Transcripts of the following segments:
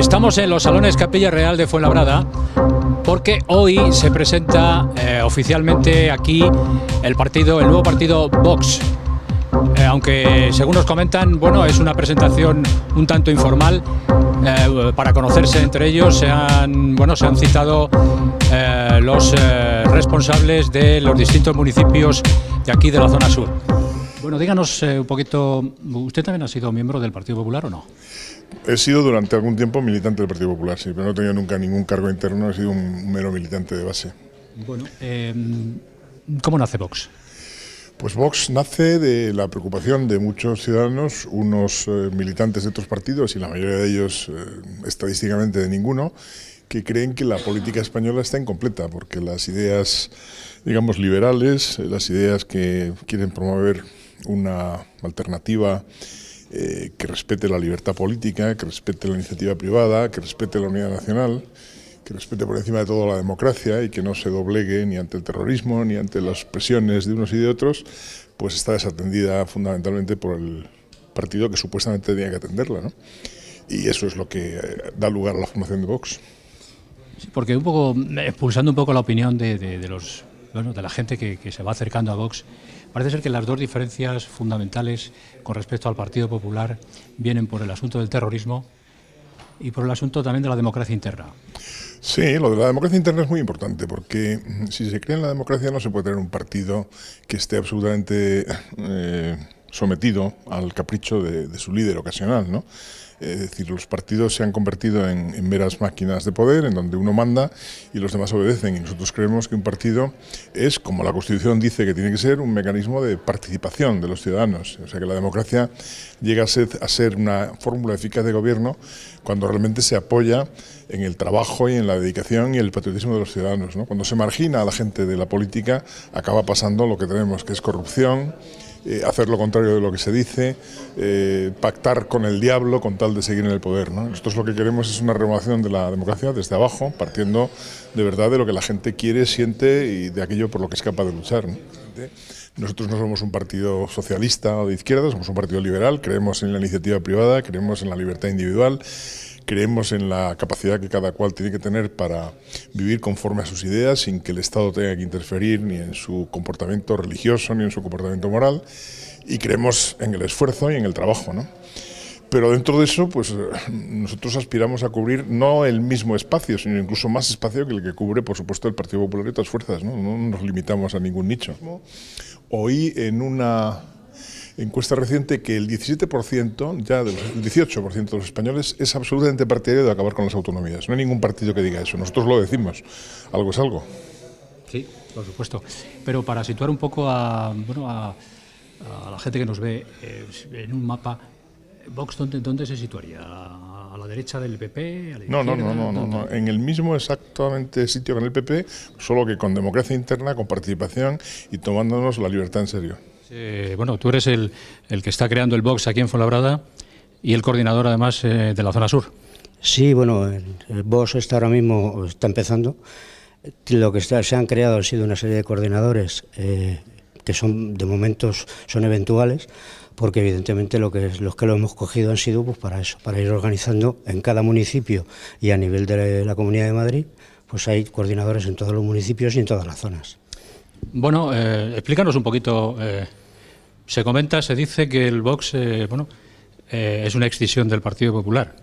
Estamos en los salones Capilla Real de Fuenlabrada porque hoy se presenta eh, oficialmente aquí el partido, el nuevo partido Vox. Eh, aunque según nos comentan, bueno, es una presentación un tanto informal eh, para conocerse entre ellos. bueno, se han citado los responsables de los distintos municipios de aquí de la zona sur. Bueno, díganos eh, un poquito, ¿usted también ha sido miembro del Partido Popular o no? He sido durante algún tiempo militante del Partido Popular, sí, pero no he tenido nunca ningún cargo interno, he sido un mero militante de base. Bueno, em, ¿cómo nace Vox? Pues Vox nace de la preocupación de muchos ciudadanos, unos eh, militantes de otros partidos y la mayoría de ellos eh, estadísticamente de ninguno, que creen que la política española está incompleta, porque las ideas, digamos, liberales, las ideas que quieren promover una alternativa eh, que respete la libertad política, que respete la iniciativa privada, que respete la unidad nacional, que respete por encima de todo la democracia y que no se doblegue ni ante el terrorismo ni ante las presiones de unos y de otros, pues está desatendida fundamentalmente por el partido que supuestamente tenía que atenderla. ¿no? Y eso es lo que eh, da lugar a la formación de Vox. porque un poco, expulsando un poco la opinión de, los, de la gente que se va acercando a Vox, Parece ser que las dos diferencias fundamentales con respecto al Partido Popular vienen por el asunto del terrorismo y por el asunto también de la democracia interna. Sí, lo de la democracia interna es muy importante porque mm, si se cree en la democracia no se puede tener un partido que esté absolutamente... Eh, sometido al capricho de, su líder ocasional, Es decir, los partidos se han convertido en, en, meras máquinas de poder, en donde uno manda y los demás obedecen. Y nosotros creemos que un partido es, como la Constitución dice que tiene que ser, un mecanismo de participación de los ciudadanos. O sea que la democracia llega a ser, una fórmula eficaz de gobierno cuando realmente se apoya en el trabajo y en la dedicación y el patriotismo de los ciudadanos. Cuando se margina a la gente de la política, acaba pasando lo que tenemos, que es corrupción, eh, hacer lo contrario de lo que se dice, eh, pactar con el diablo con tal de seguir en el poder. ¿no? Nosotros lo que queremos es una renovación de la democracia desde abajo, partiendo de verdad de lo que la gente quiere, siente y de aquello por lo que es capaz de luchar. Nosotros no somos un partido socialista o de izquierda, somos un partido liberal, creemos en la iniciativa privada, creemos en la libertad individual, creemos en la capacidad que cada cual tiene que tener para vivir conforme a sus ideas sin que el Estado tenga que interferir ni en su comportamiento religioso ni en su comportamiento moral y creemos en el esfuerzo y en el trabajo, ¿no? Pero dentro de eso, pues eh, nosotros aspiramos a cubrir no el mismo espacio, sino incluso más espacio que el que cubre, por supuesto, el Partido Popular y otras fuerzas. No, nos limitamos a ningún nicho. Oí en una encuesta reciente que el 17%, ya del, 18% de los españoles es absolutamente partidario de acabar con las autonomías. No hay ningún partido que diga eso. Nosotros lo decimos. Algo es algo. Sí, por supuesto. Pero para situar un poco a, bueno, a, la gente que nos ve eh, en un mapa, Vox, ¿dónde, ¿dónde, se situaría? ¿A la derecha del PP? no, no, no, no, en el mismo exactamente sitio que en el PP, solo que con democracia interna, con participación y tomándonos la libertad en serio. bueno, tú eres el, el, que está creando el Vox aquí en Fuenlabrada y el coordinador además eh, de la zona sur. Sí, bueno, el, Vox está ahora mismo, está empezando. Lo que se han creado ha sido una serie de coordinadores eh, que son de momentos son eventuales porque evidentemente lo que es, los que lo hemos cogido han sido pues, para eso, para ir organizando en cada municipio y a nivel de la Comunidad de Madrid, pues hay coordinadores en todos los municipios y en todas las zonas. Bueno, eh, explícanos un poquito. Eh, se comenta, se dice que el Vox, eh, bueno, es una excisión del Partido Popular.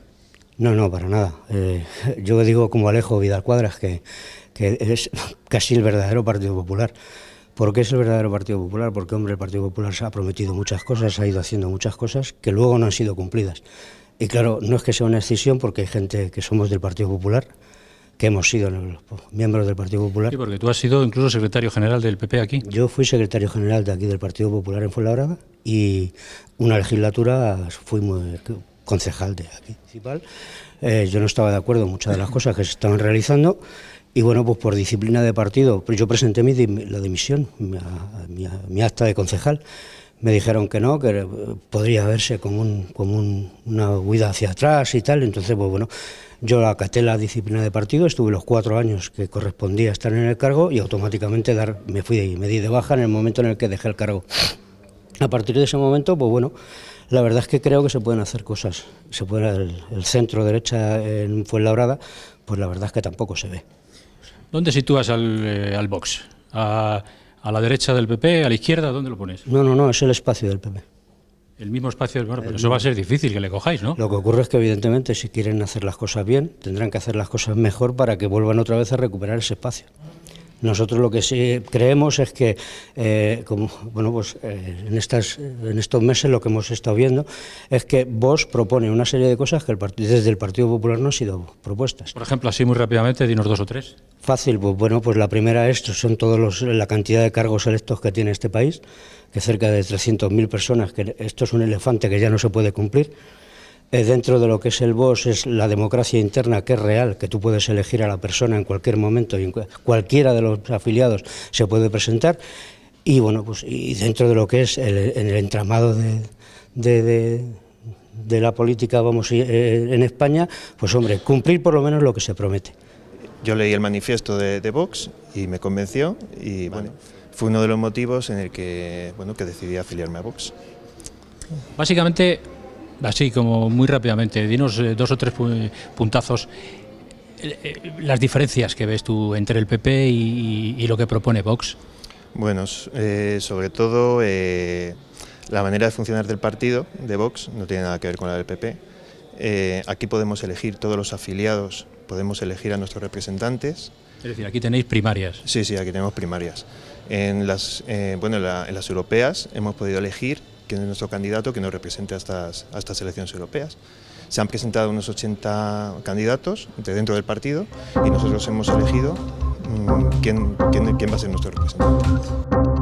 No, no, para nada. yo digo como Alejo Vidal Cuadras que es casi el verdadero Partido Popular. ¿Por qué es el verdadero Partido Popular? Porque, hombre, el Partido Popular se ha prometido muchas cosas, ha ido haciendo muchas cosas que luego no han sido cumplidas. Y claro, no es que sea una excisión, porque hay gente que somos del Partido Popular, que hemos sido miembros del Partido Popular. Sí, porque tú has sido incluso secretario general del PP aquí. Yo fui secretario general de aquí del Partido Popular en Fuenlabrada y una legislatura fui concejal de aquí eh, yo no estaba de acuerdo en muchas de las cosas que se estaban realizando y bueno, pues por disciplina de partido, yo presenté mi, la dimisión, mi, acta de concejal. Me dijeron que no, que eh, podría verse como, un, como una huida hacia atrás y tal. Entonces, pues bueno, yo acaté la disciplina de partido, estuve los cuatro años que correspondía estar en el cargo y automáticamente dar, me fui y me di de baja en el momento en el que dejé el cargo. A partir de ese momento, pues bueno, la verdad es que creo que se pueden hacer cosas. Se puede el, el centro derecha en Fuenlabrada, pues la verdad es que tampoco se ve. ¿Dónde sitúas al, box? Eh, al Vox? ¿A, ¿A, la derecha del PP? ¿A la izquierda? ¿Dónde lo pones? No, no, no, es el espacio del PP. El mismo espacio del bueno, pero eso va a ser difícil que le cojáis, ¿no? Lo que ocurre es que, evidentemente, si quieren hacer las cosas bien, tendrán que hacer las cosas mejor para que vuelvan otra vez a recuperar ese espacio. Nosotros lo que sí creemos es que, eh, bueno, pues, eh, en, estos meses lo que hemos estado viendo es que vos propone una serie de cosas que desde el Partido Popular no han sido propuestas. Por ejemplo, así muy rápidamente, dinos dos o tres. Fácil, pues bueno, pues la primera es, son todos los, la cantidad de cargos electos que tiene este país, que cerca de 300.000 personas, que esto es un elefante que ya no se puede cumplir dentro de lo que es el Vox es la democracia interna que es real, que tú puedes elegir a la persona en cualquier momento y cualquiera de los afiliados se puede presentar. Y bueno, pues y dentro de lo que es el, el entramado de, la política vamos eh, eh, en España, pues hombre, cumplir por lo menos lo que se promete. Yo leí el manifiesto de, de Vox y me convenció y bueno, fue uno de los motivos en el que bueno que decidí afiliarme a Vox. Básicamente Así como muy rápidamente, dinos eh, dos o tres puntazos, eh, eh, las diferencias que ves tú entre el PP y, lo que propone Vox. Bueno, sobre todo la manera de funcionar del partido, de Vox, no tiene nada que ver con la del PP. aquí podemos elegir todos los afiliados, podemos elegir a nuestros representantes. Es decir, aquí tenéis primarias. Sí, sí, aquí tenemos primarias. En las, bueno, en las europeas hemos podido elegir quién es nuestro candidato que nos represente a estas, elecciones europeas. Se han presentado unos 80 candidatos dentro del partido y nosotros hemos elegido mm, quién, quién va a ser nuestro representante.